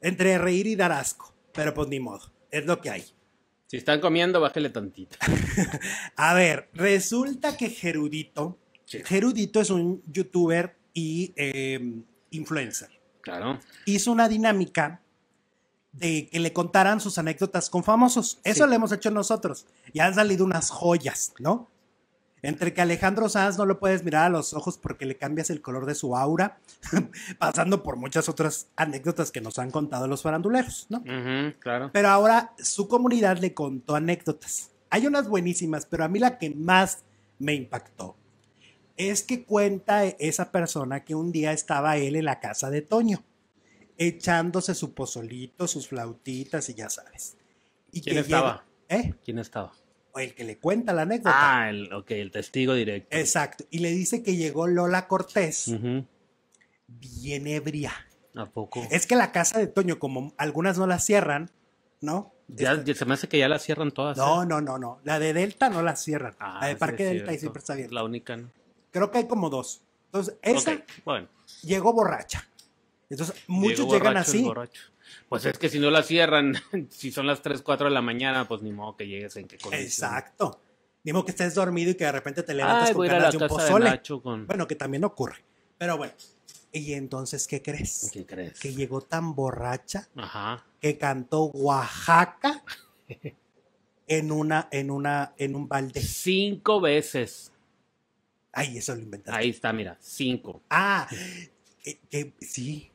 entre reír y dar asco. Pero pues ni modo, es lo que hay. Si están comiendo, bájele tantito. a ver, resulta que Gerudito, Jerudito es un youtuber y em, influencer. Claro. Hizo una dinámica de que le contaran sus anécdotas con famosos. Eso le lo hemos hecho nosotros. Y han salido unas joyas, ¿no? Entre que Alejandro Sanz no lo puedes mirar a los ojos porque le cambias el color de su aura, pasando por muchas otras anécdotas que nos han contado los faranduleros, ¿no? claro. Pero ahora su comunidad le contó anécdotas. Hay unas buenísimas, pero a mí la que más me impactó es que cuenta esa persona que un día estaba él en la casa de Toño, echándose su pozolito, sus flautitas y ya sabes. Y ¿Quién estaba? ¿eh? ¿Quién estaba? el que le cuenta la anécdota. Ah, el, ok, el testigo directo. Exacto. Y le dice que llegó Lola Cortés bien ebria. ¿A poco? Es que la casa de Toño, como algunas no la cierran, ¿no? Ya, este, se me hace que ya la cierran todas. No, ¿eh? no, no, no. La de Delta no la cierran. la ah, de Parque Delta y siempre está abierta. La única. ¿no? Creo que hay como dos. Entonces, esa bueno. llegó borracha. Entonces, muchos llegan así. Pues es que si no la cierran, si son las 3, 4 de la mañana, pues ni modo que llegues en qué condición. Exacto. Ni modo que estés dormido y que de repente te levantas con ganas de un pozole. Bueno, que también ocurre. Pero bueno. Y entonces, ¿qué crees? ¿Qué crees? Que llegó tan borracha que cantó Oaxaca en una, en una, en un balde. Cinco veces. Ay, eso lo inventaste. Ahí está, mira, cinco. Ah, eh, que sí.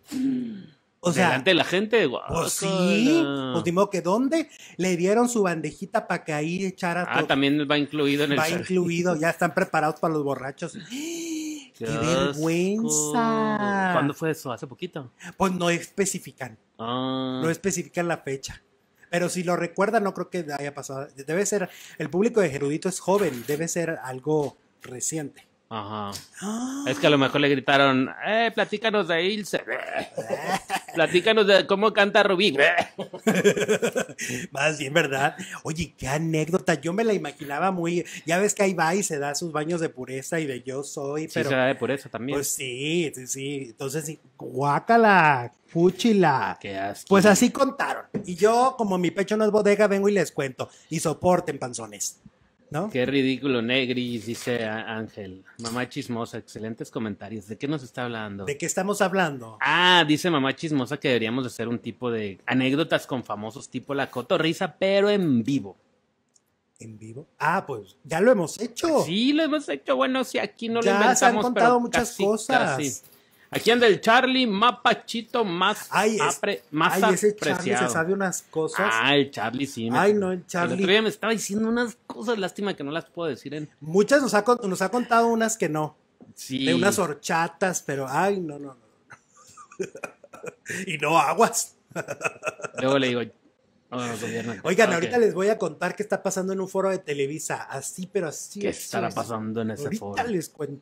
O sea, delante de la gente, Pues sí, pues que dónde le dieron su bandejita para que ahí echara Ah, también va incluido en el Va incluido, ya están preparados para los borrachos. ¡Qué vergüenza! ¿Cuándo fue eso? ¿Hace poquito? Pues no especifican. Ah. No especifican la fecha. Pero si lo recuerdan, no creo que haya pasado. Debe ser, el público de Gerudito es joven, debe ser algo reciente. Ajá. Ah. Es que a lo mejor le gritaron, eh, platícanos de Ilse. platícanos de cómo canta Rubí. Más bien, ¿verdad? Oye, qué anécdota. Yo me la imaginaba muy. Ya ves que ahí va y se da sus baños de pureza y de yo soy. Pero, sí, se da de pureza también. Pues sí, sí, sí. Entonces, guácala, fúchila. Qué Pues así contaron. Y yo, como mi pecho no es bodega, vengo y les cuento. Y soporten, panzones. Qué ridículo, Negris, dice Ángel. Mamá chismosa, excelentes comentarios. ¿De qué nos está hablando? ¿De qué estamos hablando? Ah, dice mamá chismosa que deberíamos hacer un tipo de anécdotas con famosos tipo la cotorrisa, pero en vivo. ¿En vivo? Ah, pues ya lo hemos hecho. Sí, lo hemos hecho. Bueno, si aquí no lo inventamos. Ya se han contado muchas cosas. Aquí anda el Charlie, mapachito más, pachito, más ese Charlie se sabe unas cosas. Ah, el Charlie sí. ay, no, el Charlie. El me estaba diciendo unas cosas, lástima que no las puedo decir en... Muchas nos ha, contado unas que no. Sí. De unas horchatas, pero ay, no, no, no. y no aguas. Luego le digo, Oigan, ahorita les voy a contar qué está pasando en un foro de Televisa, así pero así. ¿Qué estará pasando en ese foro? Ahorita les cuento.